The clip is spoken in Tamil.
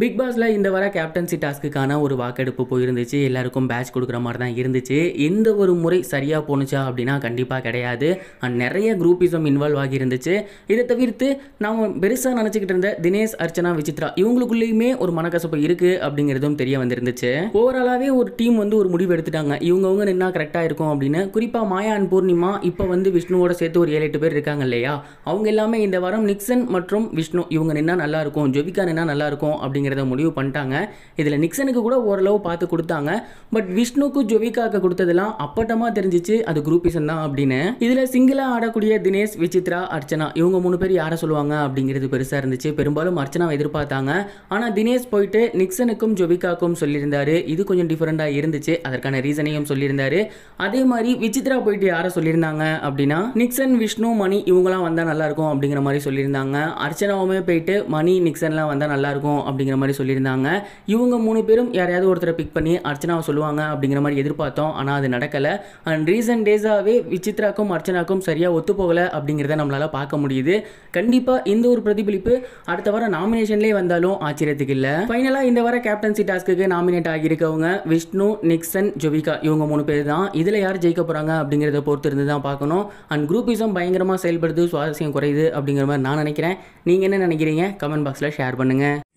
பிக் பாஸில் இந்த வர கேப்டன்சி டாஸ்க்குக்கான ஒரு வாக்கெடுப்பு போயிருந்துச்சு எல்லாருக்கும் பேட்ச் கொடுக்குற மாதிரி தான் இருந்துச்சு எந்த ஒரு முறை சரியாக போணுச்சா அப்படின்னா கண்டிப்பாக கிடையாது அண்ட் நிறைய குரூப்பிசம் இன்வால்வ் ஆகியிருந்துச்சு இதை தவிர்த்து நாம் பெருசாக நினச்சிக்கிட்டு இருந்த தினேஷ் அர்ச்சனா விசித்ரா இவங்களுக்குள்ளேயுமே ஒரு மனக்கசப்பு இருக்குது அப்படிங்கிறதும் தெரிய வந்திருந்துச்சு ஓவராலாகவே ஒரு டீம் வந்து ஒரு முடிவு எடுத்துட்டாங்க இவங்கவுங்க நின்னா கரெக்டாக இருக்கும் அப்படின்னு குறிப்பாக மாயா அண்ட் பூர்ணிமா இப்போ வந்து விஷ்ணுவோட சேர்த்து ஒரு ஏழு எட்டு பேர் இருக்காங்க இல்லையா அவங்க எல்லாமே இந்த வாரம் நிக்சன் மற்றும் விஷ்ணு இவங்க நின்னா நல்லாயிருக்கும் ஜொவிகா நின்னா நல்லாயிருக்கும் அப்படிங்கிற அப்படிங்கிறத முடிவு பண்ணிட்டாங்க இதில் நிக்சனுக்கு கூட ஓரளவு பார்த்து கொடுத்தாங்க பட் விஷ்ணுக்கு ஜொவிகாக்கு கொடுத்ததெல்லாம் அப்பட்டமாக தெரிஞ்சிச்சு அது குரூப்பிசன் தான் அப்படின்னு இதில் சிங்கிளாக ஆடக்கூடிய தினேஷ் விசித்ரா அர்ச்சனா இவங்க மூணு பேர் யாரை சொல்லுவாங்க அப்படிங்கிறது பெருசாக இருந்துச்சு பெரும்பாலும் அர்ச்சனாவை எதிர்பார்த்தாங்க ஆனால் தினேஷ் போயிட்டு நிக்சனுக்கும் ஜொவிகாக்கும் சொல்லியிருந்தாரு இது கொஞ்சம் டிஃப்ரெண்ட்டாக இருந்துச்சு அதற்கான ரீசனையும் சொல்லியிருந்தாரு அதே மாதிரி விசித்ரா போயிட்டு யாரை சொல்லியிருந்தாங்க அப்படின்னா நிக்சன் விஷ்ணு மணி இவங்களாம் வந்தால் நல்லாயிருக்கும் அப்படிங்கிற மாதிரி சொல்லியிருந்தாங்க அர்ச்சனாவுமே போயிட்டு மணி நிக்சன்லாம் வந்தால் நல்லாயிருக்கும் அப்படிங்கிற அப்படிங்கிற மாதிரி சொல்லியிருந்தாங்க இவங்க மூணு பேரும் யாரையாவது ஒருத்தரை பிக் பண்ணி அர்ச்சனாவை சொல்லுவாங்க அப்படிங்கிற மாதிரி எதிர்பார்த்தோம் ஆனால் அது நடக்கலை அண்ட் ரீசன்ட் டேஸாகவே விசித்ராக்கும் அர்ச்சனாக்கும் சரியாக ஒத்து போகலை அப்படிங்கிறத நம்மளால் பார்க்க முடியுது கண்டிப்பாக இந்த ஒரு பிரதிபலிப்பு அடுத்த வாரம் நாமினேஷன்லேயே வந்தாலும் ஆச்சரியத்துக்கு இல்லை ஃபைனலாக இந்த வார கேப்டன்சி டாஸ்க்கு நாமினேட் ஆகியிருக்கவங்க விஷ்ணு நிக்சன் ஜொவிகா இவங்க மூணு பேர் தான் இதில் யார் ஜெயிக்க போகிறாங்க அப்படிங்கிறத பொறுத்து இருந்து தான் பார்க்கணும் அண்ட் குரூப்பிசம் பயங்கரமாக செயல்படுது சுவாரஸ்யம் குறையுது அப்படிங்கிற மாதிரி நான் நினைக்கிறேன் நீங்கள் என்ன நினைக்கிறீங்க கமெண்ட் பாக்ஸில் ஷேர் பண்ணுங்கள்